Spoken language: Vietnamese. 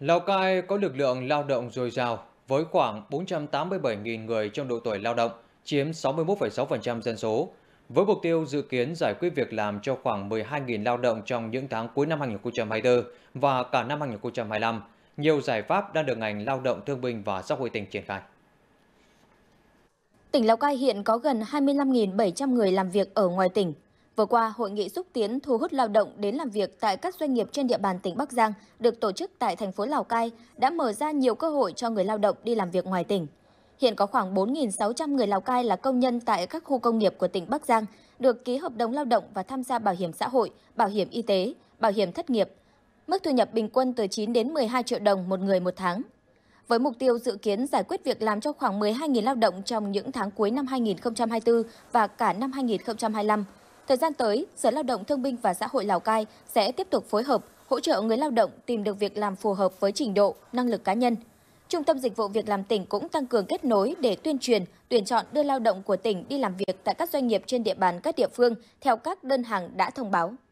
Lào Cai có lực lượng lao động dồi dào với khoảng 487.000 người trong độ tuổi lao động, chiếm 61,6% dân số, với mục tiêu dự kiến giải quyết việc làm cho khoảng 12.000 lao động trong những tháng cuối năm 2024 và cả năm 2025, nhiều giải pháp đang được ngành lao động thương binh và xã hội tỉnh triển khai. Tỉnh Lào Cai hiện có gần 25.700 người làm việc ở ngoài tỉnh, Vừa qua, hội nghị xúc tiến thu hút lao động đến làm việc tại các doanh nghiệp trên địa bàn tỉnh Bắc Giang được tổ chức tại thành phố Lào Cai đã mở ra nhiều cơ hội cho người lao động đi làm việc ngoài tỉnh. Hiện có khoảng 4.600 người Lào Cai là công nhân tại các khu công nghiệp của tỉnh Bắc Giang, được ký hợp đồng lao động và tham gia bảo hiểm xã hội, bảo hiểm y tế, bảo hiểm thất nghiệp. Mức thu nhập bình quân từ 9 đến 12 triệu đồng một người một tháng. Với mục tiêu dự kiến giải quyết việc làm cho khoảng 12.000 lao động trong những tháng cuối năm 2024 và cả năm 2025, Thời gian tới, Sở Lao động Thương binh và Xã hội Lào Cai sẽ tiếp tục phối hợp, hỗ trợ người lao động tìm được việc làm phù hợp với trình độ, năng lực cá nhân. Trung tâm Dịch vụ Việc làm tỉnh cũng tăng cường kết nối để tuyên truyền, tuyển chọn đưa lao động của tỉnh đi làm việc tại các doanh nghiệp trên địa bàn các địa phương theo các đơn hàng đã thông báo.